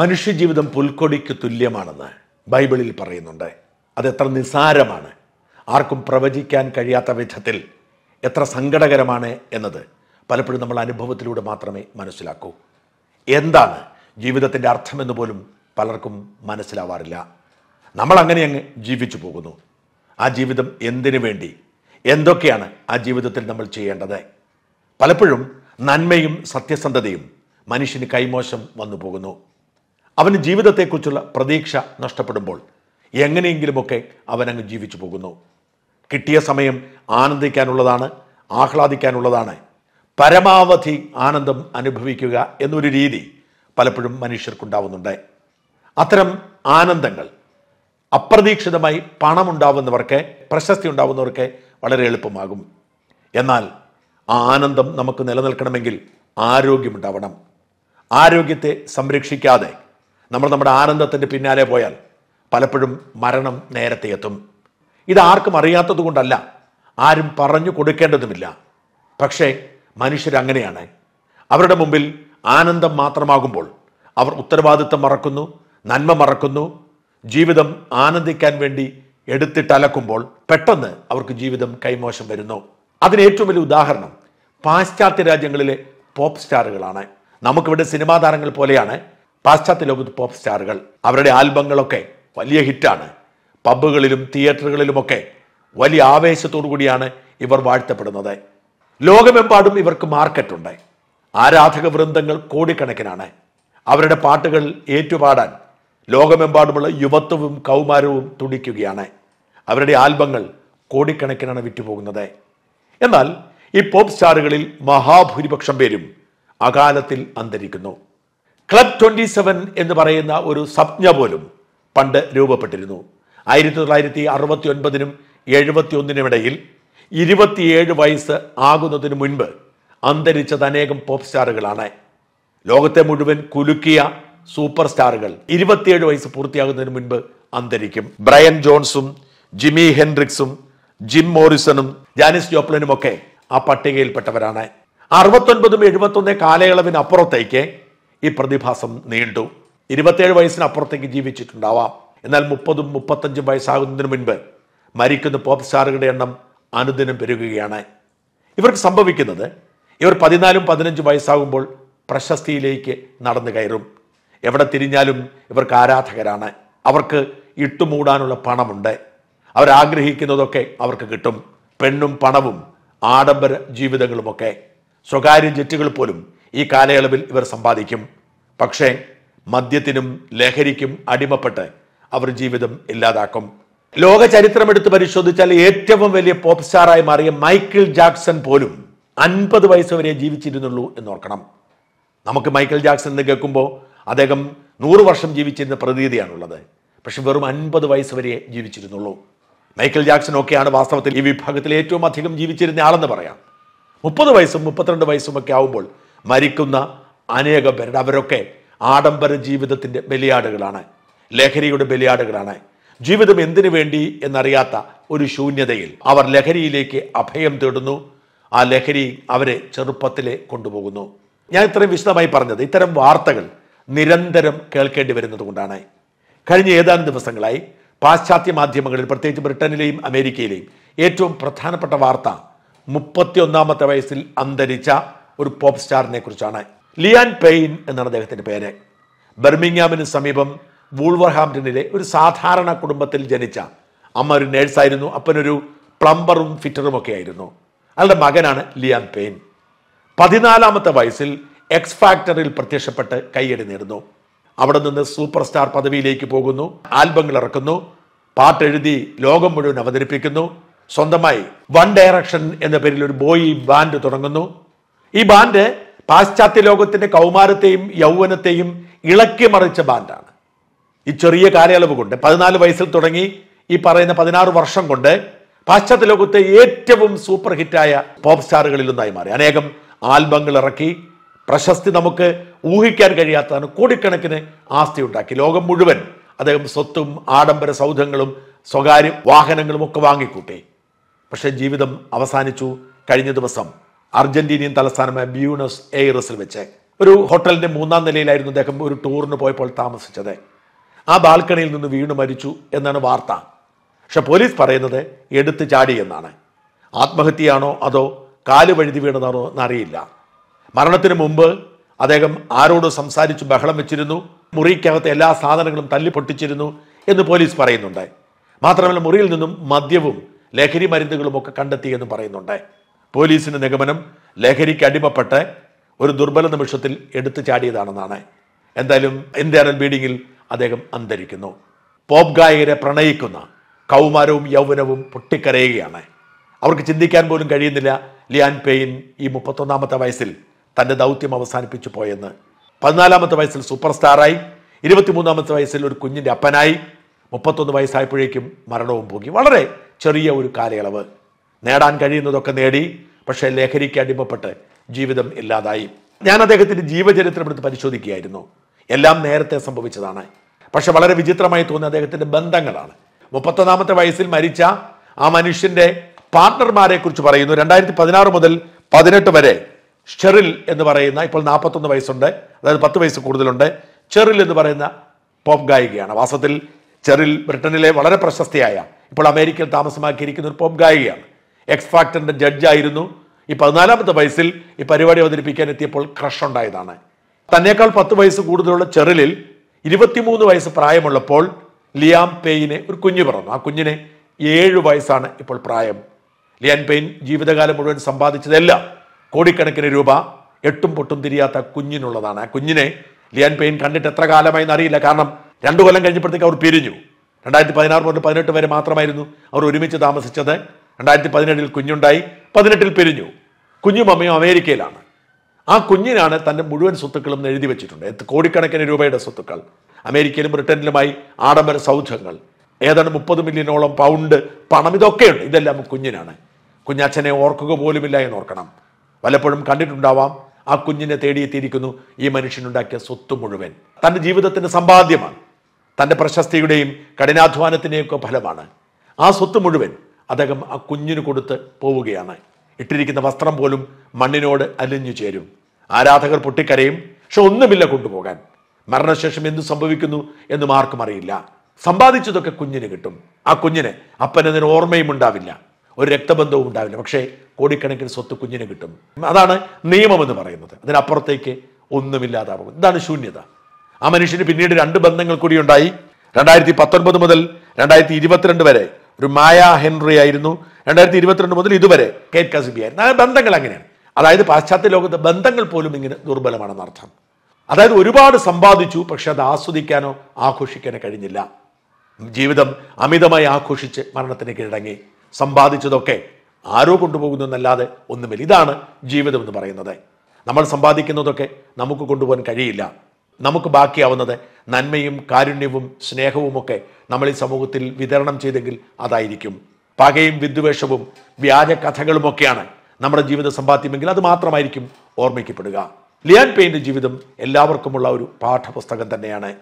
മനുഷ്യജീവിതം പുൽക്കൊടിക്ക് തുല്യമാണെന്ന് ബൈബിളിൽ പറയുന്നുണ്ട് അതെത്ര നിസാരമാണ് ആർക്കും പ്രവചിക്കാൻ കഴിയാത്ത വിധത്തിൽ എത്ര സങ്കടകരമാണ് എന്നത് പലപ്പോഴും നമ്മൾ അനുഭവത്തിലൂടെ മാത്രമേ മനസ്സിലാക്കൂ എന്താണ് ജീവിതത്തിൻ്റെ അർത്ഥമെന്ന് പോലും പലർക്കും മനസ്സിലാവാറില്ല നമ്മൾ അങ്ങനെ അങ്ങ് ജീവിച്ചു പോകുന്നു ആ ജീവിതം എന്തിനു വേണ്ടി എന്തൊക്കെയാണ് ആ ജീവിതത്തിൽ നമ്മൾ ചെയ്യേണ്ടത് പലപ്പോഴും നന്മയും സത്യസന്ധതയും മനുഷ്യന് കൈമോശം വന്നു പോകുന്നു അവന് ജീവിതത്തെക്കുറിച്ചുള്ള പ്രതീക്ഷ നഷ്ടപ്പെടുമ്പോൾ എങ്ങനെയെങ്കിലുമൊക്കെ അവനങ്ങ് ജീവിച്ചു പോകുന്നു കിട്ടിയ സമയം ആനന്ദിക്കാനുള്ളതാണ് ആഹ്ലാദിക്കാനുള്ളതാണ് പരമാവധി ആനന്ദം അനുഭവിക്കുക എന്നൊരു രീതി പലപ്പോഴും മനുഷ്യർക്കുണ്ടാവുന്നുണ്ട് അത്തരം ആനന്ദങ്ങൾ അപ്രതീക്ഷിതമായി പണമുണ്ടാവുന്നവർക്ക് പ്രശസ്തി ഉണ്ടാവുന്നവർക്ക് വളരെ എളുപ്പമാകും എന്നാൽ ആ ആനന്ദം നമുക്ക് നിലനിൽക്കണമെങ്കിൽ ആരോഗ്യമുണ്ടാവണം ആരോഗ്യത്തെ സംരക്ഷിക്കാതെ നമ്മൾ നമ്മുടെ ആനന്ദത്തിൻ്റെ പിന്നാലെ പോയാൽ പലപ്പോഴും മരണം നേരത്തെ എത്തും ഇത് ആർക്കും അറിയാത്തത് കൊണ്ടല്ല ആരും പറഞ്ഞു കൊടുക്കേണ്ടതുമില്ല പക്ഷേ മനുഷ്യരങ്ങനെയാണ് അവരുടെ മുമ്പിൽ ആനന്ദം മാത്രമാകുമ്പോൾ അവർ ഉത്തരവാദിത്തം മറക്കുന്നു നന്മ മറക്കുന്നു ജീവിതം ആനന്ദിക്കാൻ വേണ്ടി എടുത്തിട്ടലക്കുമ്പോൾ പെട്ടെന്ന് അവർക്ക് ജീവിതം കൈമോശം വരുന്നു അതിന് ഏറ്റവും വലിയ ഉദാഹരണം പാശ്ചാത്യ രാജ്യങ്ങളിലെ പോപ്പ് സ്റ്റാറുകളാണ് നമുക്കിവിടെ സിനിമാ താരങ്ങൾ പോലെയാണ് പാശ്ചാത്യ ലോകത്ത് പോപ്പ് സ്റ്റാറുകൾ അവരുടെ ആൽബങ്ങളൊക്കെ വലിയ ഹിറ്റാണ് പബ്ബുകളിലും തിയേറ്ററുകളിലുമൊക്കെ വലിയ ആവേശത്തോടു കൂടിയാണ് ഇവർ വാഴ്ത്തപ്പെടുന്നത് ലോകമെമ്പാടും ഇവർക്ക് മാർക്കറ്റുണ്ട് ആരാധക വൃന്ദങ്ങൾ കോടിക്കണക്കിനാണ് അവരുടെ പാട്ടുകൾ ഏറ്റുപാടാൻ ലോകമെമ്പാടുമുള്ള യുവത്വവും കൗമാരവും തുടിക്കുകയാണ് അവരുടെ ആൽബങ്ങൾ കോടിക്കണക്കിനാണ് വിറ്റുപോകുന്നത് എന്നാൽ ഈ പോപ്പ് സ്റ്റാറുകളിൽ മഹാഭൂരിപക്ഷം പേരും അകാലത്തിൽ അന്തരിക്കുന്നു ക്ലബ് ട്വൻ്റി സെവൻ എന്ന് പറയുന്ന ഒരു സ്വപ്ന പോലും പണ്ട് രൂപപ്പെട്ടിരുന്നു ആയിരത്തി തൊള്ളായിരത്തി അറുപത്തി ഒൻപതിനും എഴുപത്തി ഇടയിൽ ഇരുപത്തിയേഴ് വയസ്സ് ആകുന്നതിന് മുൻപ് അന്തരിച്ചത് അനേകം പോപ്പ് സ്റ്റാറുകളാണ് ലോകത്തെ മുഴുവൻ കുലുക്കിയ സൂപ്പർ സ്റ്റാറുകൾ ഇരുപത്തിയേഴ് വയസ്സ് പൂർത്തിയാകുന്നതിന് മുൻപ് അന്തരിക്കും ബ്രയൻ ജോൺസും ജിമ്മി ഹെൻഡ്രിക്സും ജിം മോറിസണും ജാനിസ് ഒക്കെ ആ പട്ടികയിൽപ്പെട്ടവരാണ് അറുപത്തൊൻപതും എഴുപത്തൊന്ന് കാലയളവിനപ്പുറത്തേക്ക് ഈ പ്രതിഭാസം നീണ്ടു ഇരുപത്തേഴ് വയസ്സിനപ്പുറത്തേക്ക് ജീവിച്ചിട്ടുണ്ടാവാം എന്നാൽ മുപ്പതും മുപ്പത്തഞ്ചും വയസ്സാകുന്നതിന് മുൻപ് മരിക്കുന്ന പോപ്പ് സ്റ്റാറുകളുടെ എണ്ണം അനുദിനം പെരുകുകയാണ് ഇവർക്ക് സംഭവിക്കുന്നത് ഇവർ പതിനാലും പതിനഞ്ചും വയസ്സാകുമ്പോൾ പ്രശസ്തിയിലേക്ക് നടന്നു കയറും എവിടെ തിരിഞ്ഞാലും ഇവർക്ക് ആരാധകരാണ് അവർക്ക് ഇട്ടുമൂടാനുള്ള പണമുണ്ട് അവരാഗ്രഹിക്കുന്നതൊക്കെ അവർക്ക് കിട്ടും പെണ്ണും പണവും ആഡംബര ജീവിതങ്ങളുമൊക്കെ സ്വകാര്യ ജെറ്റുകൾ പോലും ഈ കാലയളവിൽ ഇവർ സമ്പാദിക്കും പക്ഷേ മദ്യത്തിനും ലഹരിക്കും അടിമപ്പെട്ട് അവർ ജീവിതം ഇല്ലാതാക്കും ലോക ചരിത്രമെടുത്ത് പരിശോധിച്ചാൽ ഏറ്റവും വലിയ പോപ്പ് സ്റ്റാറായി മാറിയ മൈക്കിൾ ജാക്സൺ പോലും അൻപത് വയസ്സ് വരെ ജീവിച്ചിരുന്നുള്ളൂ എന്നോർക്കണം നമുക്ക് മൈക്കിൾ ജാക്സൺ എന്ന് കേൾക്കുമ്പോൾ അദ്ദേഹം നൂറ് വർഷം ജീവിച്ചിരുന്ന പ്രതീതിയാണുള്ളത് പക്ഷെ വെറും അൻപത് വയസ്സ് വരെ ജീവിച്ചിരുന്നുള്ളൂ മൈക്കിൾ ജാക്സൺ ഒക്കെയാണ് വാസ്തവത്തിൽ ഈ വിഭാഗത്തിൽ ഏറ്റവും അധികം ജീവിച്ചിരുന്ന ആളെന്ന് പറയാം മുപ്പത് വയസ്സും മുപ്പത്തിരണ്ട് വയസ്സും ഒക്കെ ആവുമ്പോൾ മരിക്കുന്ന അനേക പേരുടെ അവരൊക്കെ ആഡംബര ജീവിതത്തിൻ്റെ ബലിയാടുകളാണ് ലഹരിയുടെ ബലിയാടുകളാണ് ജീവിതം എന്തിനു വേണ്ടി എന്നറിയാത്ത ഒരു ശൂന്യതയിൽ അവർ ലഹരിയിലേക്ക് അഭയം തേടുന്നു ആ ലഹരി അവരെ ചെറുപ്പത്തിലെ കൊണ്ടുപോകുന്നു ഞാൻ ഇത്രയും വിശദമായി പറഞ്ഞത് ഇത്തരം വാർത്തകൾ നിരന്തരം കേൾക്കേണ്ടി വരുന്നത് കൊണ്ടാണ് കഴിഞ്ഞ ഏതാനും ദിവസങ്ങളായി പാശ്ചാത്യ മാധ്യമങ്ങളിൽ പ്രത്യേകിച്ച് ബ്രിട്ടനിലെയും അമേരിക്കയിലെയും ഏറ്റവും പ്രധാനപ്പെട്ട വാർത്ത മുപ്പത്തിയൊന്നാമത്തെ വയസ്സിൽ അന്തരിച്ച ഒരു പോപ്പ് സ്റ്റാറിനെ കുറിച്ചാണ് ലിയാൻ പെയിൻ എന്നാണ് അദ്ദേഹത്തിൻ്റെ പേര് ബർമിംഗ്ഹാമിന് സമീപം വൂൾവർഹാംപ്ടണിലെ ഒരു സാധാരണ കുടുംബത്തിൽ ജനിച്ച അമ്മ ഒരു നേഴ്സായിരുന്നു അപ്പനൊരു പ്ലംബറും ഫിറ്ററും ഒക്കെ ആയിരുന്നു അയാളുടെ മകനാണ് ലിയാൻ പെയിൻ പതിനാലാമത്തെ വയസ്സിൽ എക്സ് ഫാക്ടറിൽ പ്രത്യക്ഷപ്പെട്ട് കൈയടി നേടുന്നു അവിടെ നിന്ന് സൂപ്പർ സ്റ്റാർ പദവിയിലേക്ക് പോകുന്നു ആൽബങ്ങൾ ഇറക്കുന്നു പാട്ടെഴുതി ലോകം മുഴുവൻ അവതരിപ്പിക്കുന്നു സ്വന്തമായി വൺ ഡയറക്ഷൻ എന്ന പേരിൽ ഒരു ബോയി ബാൻഡ് തുടങ്ങുന്നു ഈ ബാൻഡ് പാശ്ചാത്യ ലോകത്തിന്റെ കൗമാരത്തെയും യൗവനത്തെയും ഇളക്കി മറിച്ച ബാൻഡാണ് ഈ ചെറിയ കാലയളവ് കൊണ്ട് പതിനാല് വയസ്സിൽ തുടങ്ങി ഈ പറയുന്ന പതിനാറ് വർഷം കൊണ്ട് പാശ്ചാത്യ ലോകത്തെ ഏറ്റവും സൂപ്പർ ഹിറ്റായ പോപ്പ് സ്റ്റാറുകളിൽ ഒന്നായി മാറി അനേകം ആൽബങ്ങൾ ഇറക്കി പ്രശസ്തി നമുക്ക് ഊഹിക്കാൻ കഴിയാത്തതാണ് കോടിക്കണക്കിന് ആസ്തി ഉണ്ടാക്കി ലോകം മുഴുവൻ അദ്ദേഹം സ്വത്തും ആഡംബര സൗധങ്ങളും സ്വകാര്യ വാഹനങ്ങളും ഒക്കെ വാങ്ങിക്കൂട്ടി പക്ഷേ ജീവിതം അവസാനിച്ചു കഴിഞ്ഞ ദിവസം അർജന്റീനിയൻ തലസ്ഥാനമായ ബ്യൂണസ് എയ്റസിൽ വെച്ച് ഒരു ഹോട്ടലിന്റെ മൂന്നാം നിലയിലായിരുന്നു അദ്ദേഹം ഒരു ടൂറിന് പോയപ്പോൾ താമസിച്ചത് ആ ബാൽക്കണിയിൽ നിന്ന് വീണു മരിച്ചു എന്നാണ് വാർത്ത പക്ഷെ പോലീസ് പറയുന്നത് എടുത്തു ചാടി എന്നാണ് ആത്മഹത്യയാണോ അതോ കാല് വഴുതി വീണതാണോ എന്നറിയില്ല മരണത്തിന് മുമ്പ് അദ്ദേഹം ആരോട് സംസാരിച്ച് ബഹളം വെച്ചിരുന്നു മുറിക്കകത്തെ എല്ലാ സാധനങ്ങളും തല്ലി പൊട്ടിച്ചിരുന്നു എന്ന് പോലീസ് പറയുന്നുണ്ട് മാത്രമല്ല മുറിയിൽ നിന്നും മദ്യവും ലഹരി മരുന്നുകളും ഒക്കെ കണ്ടെത്തിയെന്നും പറയുന്നുണ്ട് പോലീസിന്റെ നിഗമനം ലഹരിക്ക് അടിമപ്പെട്ട് ഒരു ദുർബല നിമിഷത്തിൽ എടുത്തു ചാടിയതാണെന്നാണ് എന്തായാലും ഇന്ത്യാനൽ ബീഡിങ്ങിൽ അദ്ദേഹം അന്തരിക്കുന്നു പോപ് ഗായകരെ പ്രണയിക്കുന്ന കൗമാരവും യൗവനവും പൊട്ടിക്കരയുകയാണ് അവർക്ക് ചിന്തിക്കാൻ പോലും കഴിയുന്നില്ല ലിയാൻ പെയിൻ ഈ മുപ്പത്തൊന്നാമത്തെ വയസ്സിൽ തൻ്റെ ദൗത്യം അവസാനിപ്പിച്ചു പോയെന്ന് പതിനാലാമത്തെ വയസ്സിൽ സൂപ്പർ സ്റ്റാറായി ഇരുപത്തിമൂന്നാമത്തെ വയസ്സിൽ ഒരു കുഞ്ഞിൻ്റെ അപ്പനായി മുപ്പത്തൊന്ന് വയസ്സായപ്പോഴേക്കും മരണവും പോകി വളരെ ചെറിയ ഒരു കാലയളവ് നേടാൻ കഴിയുന്നതൊക്കെ നേടി പക്ഷേ ലഹരിക്ക് അടിമപ്പെട്ട് ജീവിതം ഇല്ലാതായി ഞാൻ അദ്ദേഹത്തിൻ്റെ ജീവചരിത്രം എടുത്ത് പരിശോധിക്കുകയായിരുന്നു എല്ലാം നേരത്തെ സംഭവിച്ചതാണ് പക്ഷെ വളരെ വിചിത്രമായി തോന്നിയ അദ്ദേഹത്തിൻ്റെ ബന്ധങ്ങളാണ് മുപ്പത്തൊന്നാമത്തെ വയസ്സിൽ മരിച്ച ആ മനുഷ്യൻ്റെ പാർട്ട്ണർമാരെ കുറിച്ച് പറയുന്നു രണ്ടായിരത്തി പതിനാറ് മുതൽ പതിനെട്ട് വരെ ഷെറിൽ എന്ന് പറയുന്ന ഇപ്പോൾ നാൽപ്പത്തൊന്ന് വയസ്സുണ്ട് അതായത് പത്ത് വയസ്സ് കൂടുതലുണ്ട് ചെറിൽ എന്ന് പറയുന്ന പോപ്പ് ഗായികയാണ് വാസ്തവത്തിൽ ചെറിൽ ബ്രിട്ടനിലെ വളരെ പ്രശസ്തിയായ ഇപ്പോൾ അമേരിക്കയിൽ താമസമാക്കിയിരിക്കുന്ന ഒരു പോപ്പ് ഗായികയാണ് എക്സ് ഫാക്ടറിൻ്റെ ജഡ്ജായിരുന്നു ഈ പതിനാലാമത്തെ വയസ്സിൽ ഈ പരിപാടി അവതരിപ്പിക്കാൻ എത്തിയപ്പോൾ ക്രഷ് ഉണ്ടായതാണ് തന്നേക്കാൾ പത്ത് വയസ്സ് കൂടുതലുള്ള ചെറിലിൽ ഇരുപത്തിമൂന്ന് വയസ്സ് പ്രായമുള്ളപ്പോൾ ലിയാം പെയിന് ഒരു കുഞ്ഞ് പിറന്നു ആ കുഞ്ഞിന് ഏഴ് വയസ്സാണ് ഇപ്പോൾ പ്രായം ലിയാൻ പെയിൻ ജീവിതകാലം മുഴുവൻ സമ്പാദിച്ചതെല്ലാം കോടിക്കണക്കിന് രൂപ എട്ടും പൊട്ടും തിരിയാത്ത കുഞ്ഞിനുള്ളതാണ് ആ കുഞ്ഞിനെ ലിയാൻ പെയിൻ കണ്ടിട്ട് എത്ര കാലമായി എന്നറിയില്ല കാരണം രണ്ടു കൊല്ലം കഴിഞ്ഞപ്പോഴത്തേക്ക് അവർ പിരിഞ്ഞു രണ്ടായിരത്തി പതിനാറ് മുതൽ പതിനെട്ട് വരെ മാത്രമായിരുന്നു അവർ ഒരുമിച്ച് താമസിച്ചത് രണ്ടായിരത്തി പതിനേഴിൽ കുഞ്ഞുണ്ടായി പതിനെട്ടിൽ പിരിഞ്ഞു കുഞ്ഞും അമ്മയും അമേരിക്കയിലാണ് ആ കുഞ്ഞിനാണ് തൻ്റെ മുഴുവൻ സ്വത്തുക്കളും എഴുതി വെച്ചിട്ടുണ്ട് കോടിക്കണക്കിന് രൂപയുടെ സ്വത്തുക്കൾ അമേരിക്കയിലും ബ്രിട്ടനിലുമായി ആഡംബര സൗധങ്ങൾ ഏതാണ്ട് മുപ്പത് മില്യനോളം പൗണ്ട് പണം ഇതൊക്കെയുണ്ട് ഇതെല്ലാം കുഞ്ഞിനാണ് കുഞ്ഞച്ഛനെ ഓർക്കുക പോലുമില്ല എന്ന് ഓർക്കണം വല്ലപ്പോഴും കണ്ടിട്ടുണ്ടാവാം ആ കുഞ്ഞിനെ തേടിയെത്തിയിരിക്കുന്നു ഈ മനുഷ്യനുണ്ടാക്കിയ സ്വത്ത് മുഴുവൻ തൻ്റെ ജീവിതത്തിൻ്റെ സമ്പാദ്യമാണ് തൻ്റെ പ്രശസ്തിയുടെയും കഠിനാധ്വാനത്തിൻ്റെയൊക്കെ ഫലമാണ് ആ സ്വത്ത് മുഴുവൻ അദ്ദേഹം ആ കുഞ്ഞിന് കൊടുത്ത് പോവുകയാണ് ഇട്ടിരിക്കുന്ന വസ്ത്രം പോലും മണ്ണിനോട് അലിഞ്ഞു ചേരും ആരാധകർ പൊട്ടിക്കരയും പക്ഷെ ഒന്നുമില്ല കൊണ്ടുപോകാൻ മരണശേഷം എന്ത് സംഭവിക്കുന്നു എന്ന് ആർക്കും അറിയില്ല സമ്പാദിച്ചതൊക്കെ കുഞ്ഞിന് കിട്ടും ആ കുഞ്ഞിന് അപ്പനതിന് ഓർമ്മയും ഉണ്ടാവില്ല ഒരു രക്തബന്ധവും ഉണ്ടാവില്ല പക്ഷേ കോടിക്കണക്കിന് സ്വത്ത് കുഞ്ഞിന് കിട്ടും അതാണ് നിയമം എന്ന് പറയുന്നത് അതിനപ്പുറത്തേക്ക് ഒന്നുമില്ലാതാവും ഇതാണ് ശൂന്യത ആ മനുഷ്യന് പിന്നീട് രണ്ട് ബന്ധങ്ങൾ കൂടി ഉണ്ടായി രണ്ടായിരത്തി പത്തൊൻപത് മുതൽ രണ്ടായിരത്തി ഇരുപത്തിരണ്ട് വരെ ഒരു മായ ഹെൻറി ആയിരുന്നു രണ്ടായിരത്തി ഇരുപത്തിരണ്ട് മുതൽ ഇതുവരെ കേറ്റ് കസിബി ആയിരുന്നു ആ ബന്ധങ്ങൾ അങ്ങനെയാണ് അതായത് പാശ്ചാത്യ ലോകത്തെ ബന്ധങ്ങൾ പോലും ഇങ്ങനെ ദുർബലമാണെന്ന് അർത്ഥം അതായത് ഒരുപാട് സമ്പാദിച്ചു പക്ഷെ അത് ആസ്വദിക്കാനോ ആഘോഷിക്കാനോ കഴിഞ്ഞില്ല ജീവിതം അമിതമായി ആഘോഷിച്ച് മരണത്തിന് കീഴടങ്ങി സമ്പാദിച്ചതൊക്കെ ആരോ കൊണ്ടുപോകുന്നു എന്നല്ലാതെ ഒന്നുമില്ല ഇതാണ് ജീവിതം എന്ന് പറയുന്നത് നമ്മൾ സമ്പാദിക്കുന്നതൊക്കെ നമുക്ക് കൊണ്ടുപോകാൻ കഴിയില്ല നമുക്ക് ബാക്കിയാവുന്നത് നന്മയും കാരുണ്യവും സ്നേഹവുമൊക്കെ നമ്മൾ ഈ സമൂഹത്തിൽ വിതരണം ചെയ്തെങ്കിൽ അതായിരിക്കും പകയും വിദ്വേഷവും വ്യാജ കഥകളുമൊക്കെയാണ് നമ്മുടെ ജീവിത സമ്പാദ്യമെങ്കിൽ അത് മാത്രമായിരിക്കും ഓർമ്മിക്കപ്പെടുക ലിയാൻ പെയിൻ്റെ ജീവിതം എല്ലാവർക്കുമുള്ള ഒരു പാഠപുസ്തകം തന്നെയാണ്